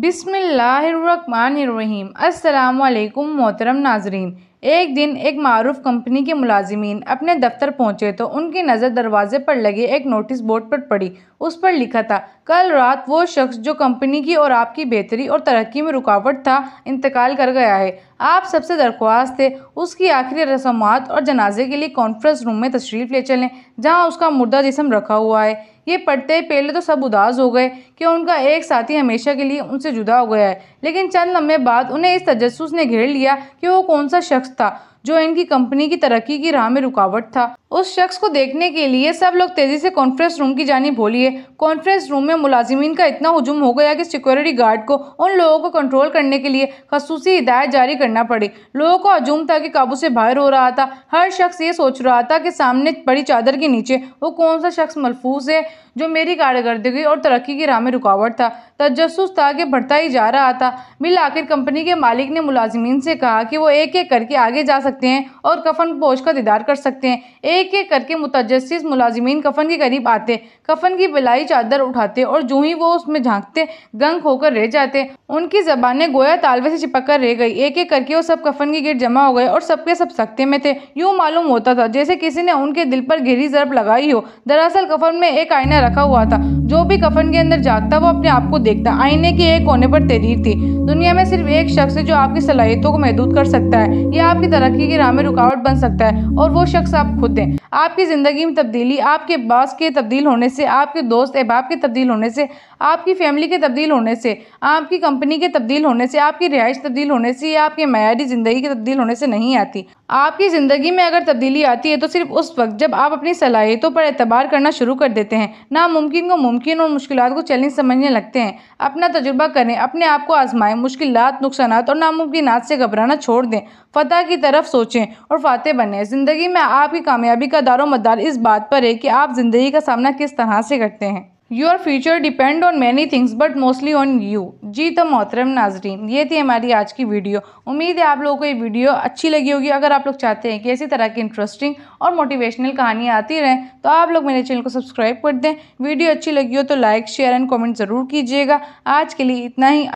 बिसमीम अल्लाम मोहतरम नाजरीन एक दिन एक मरूफ कंपनी के मुलाजमीन अपने दफ्तर पहुँचे तो उनकी नज़र दरवाजे पर लगे एक नोटिस बोर्ड पर पड़ी उस पर लिखा था कल रात वो शख्स जो कंपनी की और आपकी बेहतरी और तरक्की में रुकावट था इंतकाल कर गया है आप सबसे दरख्वास्त है उसकी आखिरी रसमात और जनाजे के लिए कॉन्फ्रेंस रूम में तशरीफ़ ले चलें जहाँ उसका मुर्दा जिसम रखा हुआ है ये पढ़ते पहले तो सब उदास हो गए कि उनका एक साथी हमेशा के लिए उनसे जुदा हो गया है लेकिन चंद लम्बे बाद उन्हें इस तजस ने घेर लिया कि वो कौन सा शख्स था जो इनकी कंपनी की तरक्की की राह में रुकावट था उस शख्स को देखने के लिए सब लोग तेज़ी से कॉन्फ्रेंस रूम की जानी भोलिए कॉन्फ्रेंस रूम में मुलाजिमीन का इतना हजूम हो गया कि सिक्योरिटी गार्ड को उन लोगों को कंट्रोल करने के लिए खसूसी हिदायत जारी करना पड़ी लोगों को हजूम था कि काबू से बाहर हो रहा था हर शख्स ये सोच रहा था कि सामने बड़ी चादर के नीचे वो कौन सा शख्स मलफूज है जो मेरी कारकर्दगी और तरक्की की राह में रुकावट था तजस था कि बढ़ता ही जा रहा था बिल आखिर कंपनी के मालिक ने मुलाजमीन से कहा कि वो एक एक करके आगे जा सकते हैं और कफन पोश का दीदार कर सकते हैं एक एक एक करके मुतजस मुलाजिमीन कफन के करीब आते कफन की बिलाई चादर उठाते और जो ही वो उसमें झांकते गंग होकर रह जाते उनकी जबानें गोया तालवे से चिपक कर रह गई एक एक करके वो सब कफन की गेट जमा हो गए और सबके सब सख्ते में थे यूँ मालूम होता था जैसे किसी ने उनके दिल पर गहरी जरब लगाई हो दरअसल कफन में एक आईना रखा हुआ था जो भी कफन के अंदर जागता वो अपने आप को देखता आईने के एक कोने पर तहरीर थी दुनिया में सिर्फ एक शख्स है जो आपकी सलाहियतों को महदूद कर सकता है या आपकी तरक्की की राह में रुकावट बन सकता है और वो शख्स आप खुद हैं आपकी ज़िंदगी में तब्दीली आपके बॉस के तब्दील होने से आपके दोस्त अहबाब के तब्दील होने से आपकी फैमिली के तब्दील होने से आपकी कंपनी के तब्दील होने से आपकी रिहाइश तब्दील होने से या आपके मैारी ज़िंदगी के तब्दील होने से नहीं आती आपकी ज़िंदगी में अगर तब्दीली आती है तो सिर्फ उस वक्त जब आप अपनी सलाहियतों पर एतबार करना शुरू कर देते हैं नामुमकिन को मुमकिन और मुश्किल को चैलेंज समझने लगते हैं अपना तजुर्बा करें अपने आप को आजमाएं मुश्किल नुकसान और नामुमकिन से घबराना छोड़ दें फतह की तरफ सोचें और फातह बने ज़िंदगी में आपकी कामयाबी का दारो मदार इस बात पर है कि आप ज़िंदगी का सामना किस तरह से करते हैं your future depend on many things but mostly on you जी तो मोहतरम नाजरीन ये थी हमारी आज की वीडियो उम्मीद है आप लोगों को ये वीडियो अच्छी लगी होगी अगर आप लोग चाहते हैं कि इसी तरह की इंटरेस्टिंग और मोटिवेशनल कहानियाँ आती रहें तो आप लोग मेरे चैनल को सब्सक्राइब कर दें वीडियो अच्छी लगी हो तो लाइक शेयर एंड कॉमेंट ज़रूर कीजिएगा आज के लिए इतना ही